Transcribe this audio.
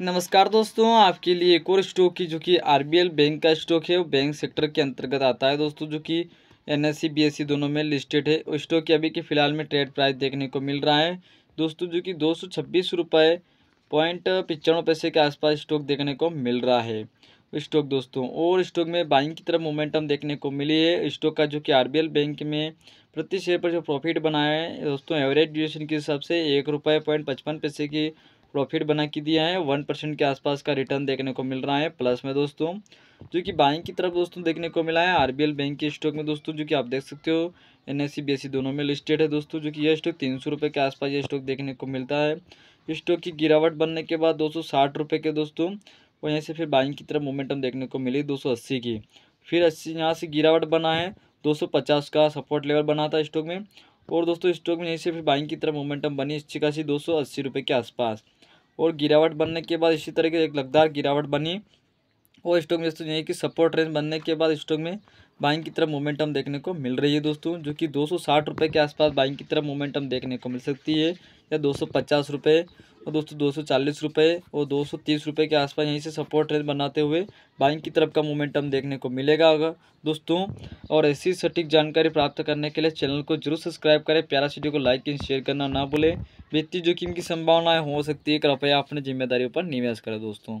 नमस्कार दोस्तों आपके लिए एक और स्टॉक की जो कि आरबीएल बैंक का स्टॉक है वो बैंक सेक्टर के अंतर्गत आता है दोस्तों जो कि एनएससी बीएससी e, e दोनों में लिस्टेड है उस स्टॉक की अभी के फिलहाल में ट्रेड प्राइस देखने को मिल रहा है दोस्तों जो कि दो सौ छब्बीस रुपये पॉइंट पिचानवे पैसे के आसपास स्टॉक देखने को मिल रहा है स्टॉक दोस्तों और स्टॉक में बाइंग की तरफ मोमेंटम देखने को मिली है स्टॉक का जो कि आरबीएल बैंक में प्रति शेयर पर जो प्रॉफिट बनाया है दोस्तों एवरेज ड्यूरेशन के हिसाब से एक रुपये पॉइंट पचपन पैसे की प्रॉफिट बना के दिया है वन परसेंट के आसपास का रिटर्न देखने को मिल रहा है प्लस में दोस्तों जो कि बाइंग की तरफ दोस्तों देखने को मिला है आरबीएल बैंक के स्टॉक में दोस्तों जो कि आप देख सकते हो एस सी e, e दोनों में लिस्टेड है दोस्तों जो कि यह स्टॉक तीन सौ रुपये के आसपास ये स्टॉक देखने को मिलता है स्टॉक की गिरावट बनने के बाद दो सौ साठ रुपये के दोस्तों और यहीं से फिर बाइंग की तरफ मोमेंटम देखने को मिली दो सौ अस्सी की फिर अस्सी यहाँ से गिरावट बना है दो सौ पचास का सपोर्ट लेवल बना था स्टॉक में और दोस्तों स्टॉक में यहीं से फिर बाइंग की तरफ मोमेंटम बनी अच्छी खासी दो सौ अस्सी रुपये के आसपास और गिरावट बनने के बाद इसी तरह की एक लगदार गिरावट बनी और स्टॉक में दोस्तों यही कि सपोर्ट रेंज बनने के बाद स्टॉक में बाइंग की तरफ मोमेंटम देखने को मिल रही है दोस्तों जो कि दो सौ के आसपास बाइंग की तरफ मोमेंटम देखने को मिल सकती है या दो सौ और दोस्तों दो सौ और दो सौ के आसपास यहीं से सपोर्ट रेंज बनाते हुए बाइंग की तरफ का मोमेंटम देखने को मिलेगा अगर दोस्तों और ऐसी सटीक जानकारी प्राप्त करने के लिए चैनल को जरूर सब्सक्राइब करें प्यारा वीडियो को लाइक एंड शेयर करना ना भूलें वित्तीय जोखिम की संभावनाएं हो सकती है कृपया अपनी जिम्मेदारियों पर निवेश करें दोस्तों